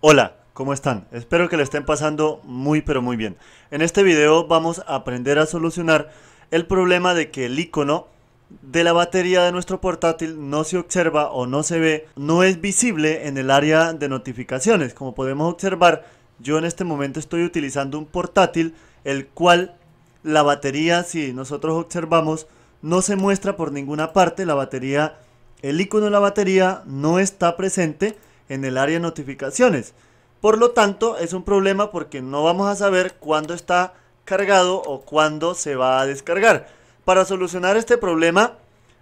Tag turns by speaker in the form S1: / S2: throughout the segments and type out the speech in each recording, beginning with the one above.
S1: Hola, ¿cómo están? Espero que le estén pasando muy pero muy bien. En este video vamos a aprender a solucionar el problema de que el icono de la batería de nuestro portátil no se observa o no se ve, no es visible en el área de notificaciones. Como podemos observar, yo en este momento estoy utilizando un portátil el cual la batería, si nosotros observamos, no se muestra por ninguna parte, la batería, el icono de la batería no está presente en el área de notificaciones. Por lo tanto, es un problema porque no vamos a saber cuándo está cargado o cuándo se va a descargar. Para solucionar este problema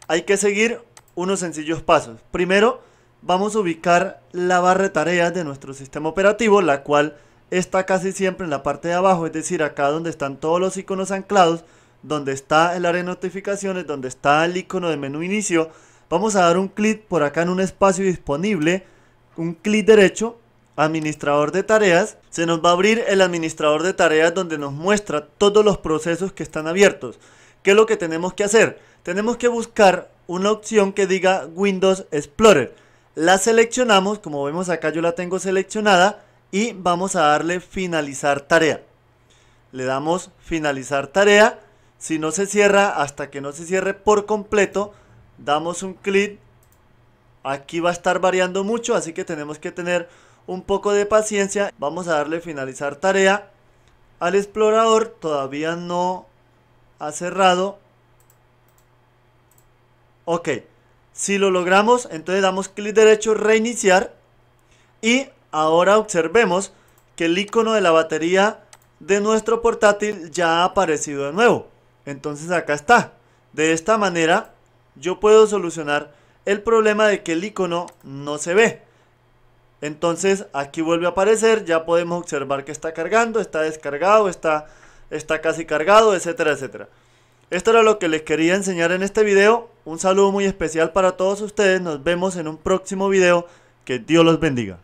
S1: hay que seguir unos sencillos pasos. Primero, vamos a ubicar la barra de tareas de nuestro sistema operativo, la cual está casi siempre en la parte de abajo, es decir, acá donde están todos los iconos anclados, donde está el área de notificaciones, donde está el icono de menú inicio. Vamos a dar un clic por acá en un espacio disponible un clic derecho, administrador de tareas, se nos va a abrir el administrador de tareas donde nos muestra todos los procesos que están abiertos. ¿Qué es lo que tenemos que hacer? Tenemos que buscar una opción que diga Windows Explorer. La seleccionamos, como vemos acá yo la tengo seleccionada y vamos a darle finalizar tarea. Le damos finalizar tarea. Si no se cierra, hasta que no se cierre por completo, damos un clic Aquí va a estar variando mucho, así que tenemos que tener un poco de paciencia. Vamos a darle finalizar tarea. Al explorador todavía no ha cerrado. Ok, si lo logramos, entonces damos clic derecho, reiniciar. Y ahora observemos que el icono de la batería de nuestro portátil ya ha aparecido de nuevo. Entonces acá está. De esta manera yo puedo solucionar el problema de que el icono no se ve. Entonces aquí vuelve a aparecer, ya podemos observar que está cargando, está descargado, está, está casi cargado, etcétera, etcétera. Esto era lo que les quería enseñar en este video. Un saludo muy especial para todos ustedes. Nos vemos en un próximo video. Que Dios los bendiga.